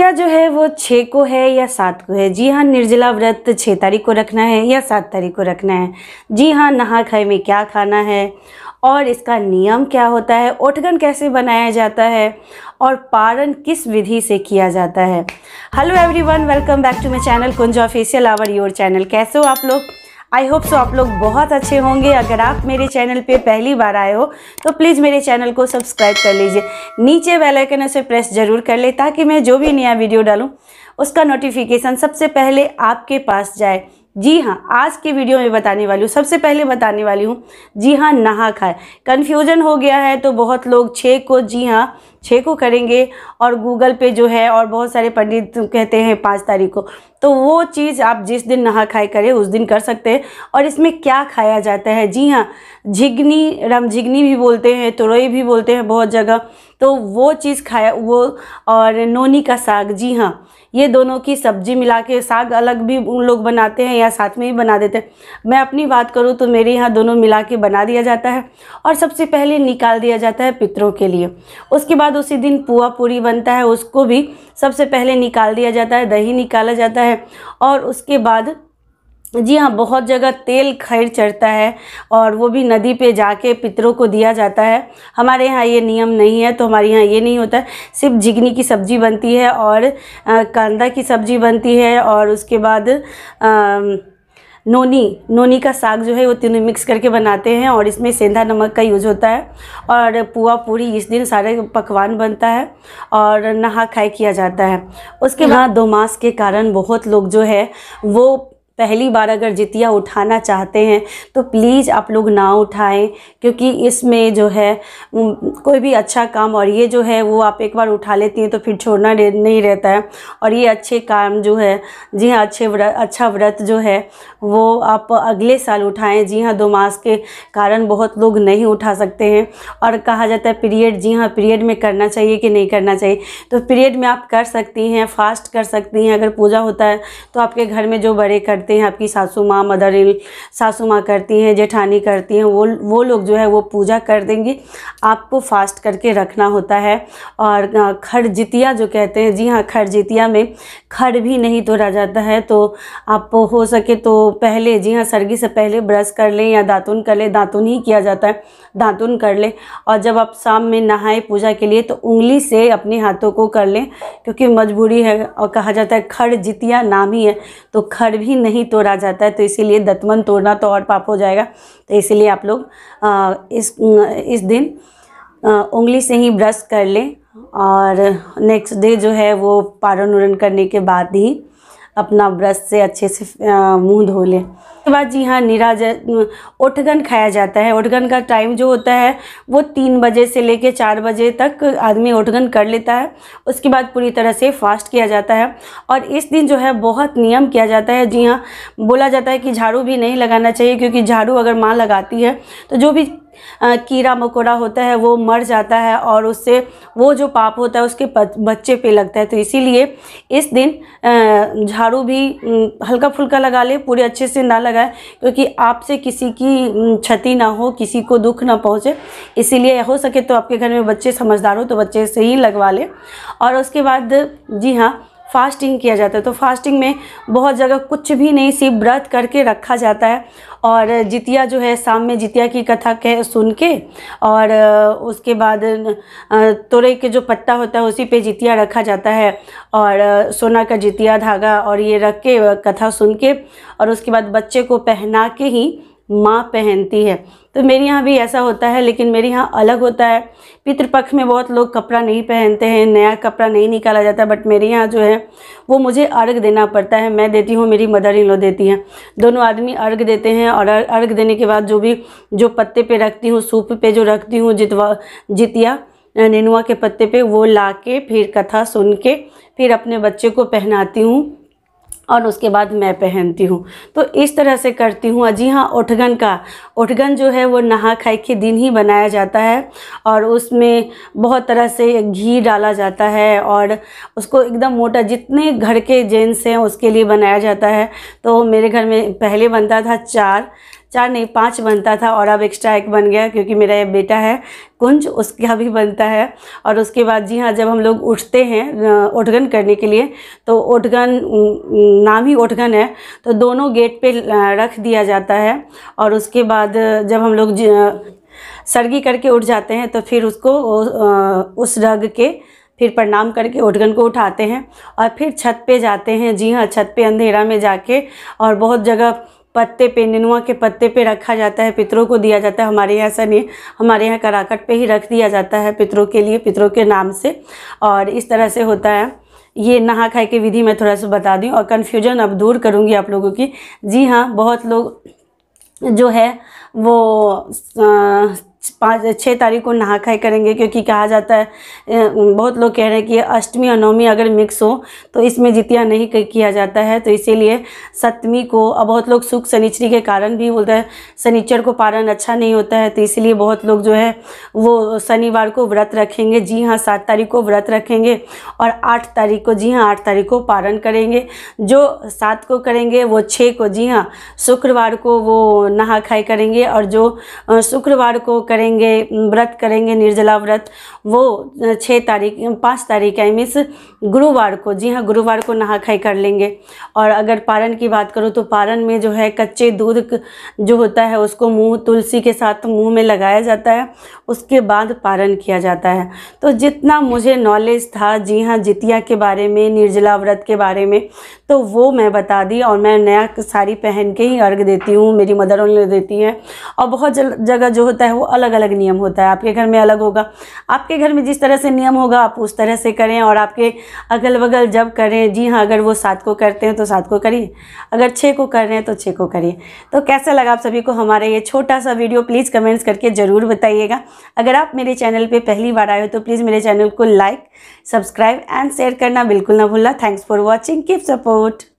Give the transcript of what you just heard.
क्या जो है वो छः को है या सात को है जी हाँ निर्जला व्रत छः तारीख को रखना है या सात तारीख को रखना है जी हाँ नहा खाए में क्या खाना है और इसका नियम क्या होता है ओठगन कैसे बनाया जाता है और पारण किस विधि से किया जाता है hello everyone welcome back to my channel Kunj official our your channel कैसे हो आप लोग आई होप सो आप लोग बहुत अच्छे होंगे अगर आप मेरे चैनल पे पहली बार आए हो तो प्लीज़ मेरे चैनल को सब्सक्राइब कर लीजिए नीचे बेल आइकन उसे प्रेस जरूर कर ले ताकि मैं जो भी नया वीडियो डालूँ उसका नोटिफिकेशन सबसे पहले आपके पास जाए जी हाँ आज के वीडियो में बताने वाली हूँ सबसे पहले बताने वाली हूँ जी हाँ नहा खाए कन्फ्यूजन हो गया है तो बहुत लोग छः को जी हाँ छः को करेंगे और गूगल पे जो है और बहुत सारे पंडित कहते हैं पाँच तारीख को तो वो चीज़ आप जिस दिन नहा खाए करें उस दिन कर सकते हैं और इसमें क्या खाया जाता है जी हाँ झिगनी झिगनी भी बोलते हैं तुरई भी बोलते हैं बहुत जगह तो वो चीज़ खाया वो और नोनी का साग जी हाँ ये दोनों की सब्जी मिला के साग अलग भी उन लोग बनाते हैं या साथ में ही बना देते हैं मैं अपनी बात करूँ तो मेरे यहाँ दोनों मिला के बना दिया जाता है और सबसे पहले निकाल दिया जाता है पितरों के लिए उसके बाद उसी दिन पुआ पूरी बनता है उसको भी सबसे पहले निकाल दिया जाता है दही निकाला जाता है और उसके बाद जी हाँ बहुत जगह तेल खैर चढ़ता है और वो भी नदी पे जाके पितरों को दिया जाता है हमारे यहाँ ये नियम नहीं है तो हमारे यहाँ ये नहीं होता है सिर्फ जिगनी की सब्ज़ी बनती है और कांदा की सब्ज़ी बनती है और उसके बाद आ, नोनी नोनी का साग जो है वो तीनों मिक्स करके बनाते हैं और इसमें सेंधा नमक का यूज होता है और पुआ पूरी इस दिन सारे पकवान बनता है और नहा खाए किया जाता है उसके हाँ। बाद दो मास के कारण बहुत लोग जो है वो पहली बार अगर जितिया उठाना चाहते हैं तो प्लीज़ आप लोग ना उठाएं क्योंकि इसमें जो है कोई भी अच्छा काम और ये जो है वो आप एक बार उठा लेती हैं तो फिर छोड़ना नहीं रहता है और ये अच्छे काम जो है जी हाँ अच्छे व्रत अच्छा व्रत जो है वो आप अगले साल उठाएं जी हाँ दो मास के कारण बहुत लोग नहीं उठा सकते हैं और कहा जाता है पीरियड जी हाँ पीरियड में करना चाहिए कि नहीं करना चाहिए तो पीरियड में आप कर सकती हैं फास्ट कर सकती हैं अगर पूजा होता है तो आपके घर में जो बड़े करते करते हैं आपकी सासू माँ मदर इन सासू माँ करती हैं जेठानी करती हैं वो वो लोग जो है वो पूजा कर देंगी आपको फास्ट करके रखना होता है और खरजितिया जो कहते हैं जी हाँ खरजितिया में खर भी नहीं तोड़ा जाता है तो आप हो सके तो पहले जी हाँ सर्गी से पहले ब्रश कर लें या दातुन कर लें दातुन ही किया जाता है दातुन कर लें और जब आप शाम में नहाएं पूजा के लिए तो उंगली से अपने हाथों को कर लें क्योंकि मजबूरी है और कहा जाता है खड़ जितिया नाम ही है तो खड़ भी नहीं ही तोड़ा जाता है तो इसीलिए दतवन तोड़ना तो और पाप हो जाएगा तो इसीलिए आप लोग इस इस दिन उंगली से ही ब्रश कर लें और नेक्स्ट डे जो है वो पारण उरण करने के बाद ही अपना ब्रश से अच्छे से मुंह धो लें उसके बाद जी हाँ निराज ओठगन खाया जाता है ओठगन का टाइम जो होता है वो तीन बजे से लेके चार बजे तक आदमी ओठगन कर लेता है उसके बाद पूरी तरह से फास्ट किया जाता है और इस दिन जो है बहुत नियम किया जाता है जी हाँ बोला जाता है कि झाड़ू भी नहीं लगाना चाहिए क्योंकि झाड़ू अगर माँ लगाती है तो जो भी कीड़ा मकोड़ा होता है वो मर जाता है और उससे वो जो पाप होता है उसके बच्चे पे लगता है तो इसीलिए इस दिन झाड़ू भी हल्का फुल्का लगा ले पूरे अच्छे से ना लगाए क्योंकि आपसे किसी की क्षति ना हो किसी को दुख ना पहुँचे इसीलिए हो सके तो आपके घर में बच्चे समझदार हो तो बच्चे से ही लगवा लें और उसके बाद जी हाँ फास्टिंग किया जाता है तो फास्टिंग में बहुत जगह कुछ भी नहीं सिर्फ व्रत करके रखा जाता है और जितिया जो है शाम में जितिया की कथा कह सुन के और उसके बाद तोरे के जो पत्ता होता है उसी पे जितिया रखा जाता है और सोना का जितिया धागा और ये रख के कथा सुन के और उसके बाद बच्चे को पहना के ही माँ पहनती है तो मेरे यहाँ भी ऐसा होता है लेकिन मेरे यहाँ अलग होता है पितृपक्ष में बहुत लोग कपड़ा नहीं पहनते हैं नया कपड़ा नहीं निकाला जाता बट मेरे यहाँ जो है वो मुझे अर्घ देना पड़ता है मैं देती हूँ मेरी मदर इन लो देती हैं दोनों आदमी अर्घ देते हैं और अर्घ देने के बाद जो भी जो पत्ते पर रखती हूँ सूप पे जो रखती हूँ जितवा जितिया नेनुआ के पत्ते पे वो ला के फिर कथा सुन के फिर अपने बच्चे को पहनाती हूँ और उसके बाद मैं पहनती हूँ तो इस तरह से करती हूँ जी हाँ उठगन का उठगन जो है वो नहा खाई के दिन ही बनाया जाता है और उसमें बहुत तरह से घी डाला जाता है और उसको एकदम मोटा जितने घर के जेंट्स हैं उसके लिए बनाया जाता है तो मेरे घर में पहले बनता था चार चार नहीं पाँच बनता था और अब एक्स्ट्रा एक बन गया क्योंकि मेरा ये बेटा है कुंज उसका भी बनता है और उसके बाद जी हाँ जब हम लोग उठते हैं ओठगन करने के लिए तो ओठगन नाम ही ओठगन है तो दोनों गेट पे रख दिया जाता है और उसके बाद जब हम लोग सर्गी करके उठ जाते हैं तो फिर उसको उस रग के फिर प्रणाम करके ओठगन को उठाते हैं और फिर छत पे जाते हैं जी हाँ छत पे अंधेरा में जाके और बहुत जगह पत्ते पे नेनुआ के पत्ते पे रखा जाता है पितरों को दिया जाता है हमारे यहाँ ऐसा नहीं हमारे यहाँ कराकट पे ही रख दिया जाता है पितरों के लिए पितरों के नाम से और इस तरह से होता है ये नहा खाए की विधि मैं थोड़ा सा बता दूँ और कन्फ्यूजन अब दूर करूँगी आप लोगों की जी हाँ बहुत लोग जो है वो पाँच छः तारीख को नहा खाई करेंगे क्योंकि कहा जाता है बहुत लोग कह रहे हैं कि अष्टमी और नवमी अगर मिक्स हो तो इसमें जितिया नहीं किया जाता है तो इसीलिए सप्तमी को और बहुत लोग सुख शनिचरी के कारण भी बोलते हैं शनिचर को पारण अच्छा नहीं होता है तो इसलिए बहुत लोग जो है वो शनिवार को व्रत रखेंगे जी हाँ सात तारीख को व्रत रखेंगे और आठ तारीख को जी हाँ आठ तारीख को पारण करेंगे जो सात को करेंगे वो छः को जी हाँ शुक्रवार को वो नहा खाई करेंगे और जो शुक्रवार को करेंगे व्रत करेंगे निर्जला व्रत वो छः तारीख पाँच तारीख आई मीन्स गुरुवार को जी हाँ गुरुवार को नहा खाई कर लेंगे और अगर पारण की बात करूँ तो पारण में जो है कच्चे दूध जो होता है उसको मुँह तुलसी के साथ मुँह में लगाया जाता है उसके बाद पारण किया जाता है तो जितना मुझे नॉलेज था जी हाँ जितिया के बारे में निर्जला व्रत के बारे में तो वो मैं बता दी और मैं नया साड़ी पहन के ही अर्घ देती हूँ मेरी मदर उन देती हैं और बहुत जगह जो होता है वो अलग अलग नियम होता है आपके घर में अलग होगा आपके घर में जिस तरह से नियम होगा आप उस तरह से करें और आपके अगल बगल जब करें जी हाँ अगर वो सात को करते हैं तो सात को करिए अगर छः को कर रहे हैं तो छः को करिए तो कैसा लगा आप सभी को हमारा ये छोटा सा वीडियो प्लीज़ कमेंट्स करके ज़रूर बताइएगा अगर आप मेरे चैनल पर पहली बार आए हो तो प्लीज़ मेरे चैनल को लाइक सब्सक्राइब एंड शेयर करना बिल्कुल ना भूलना thanks for watching keep support good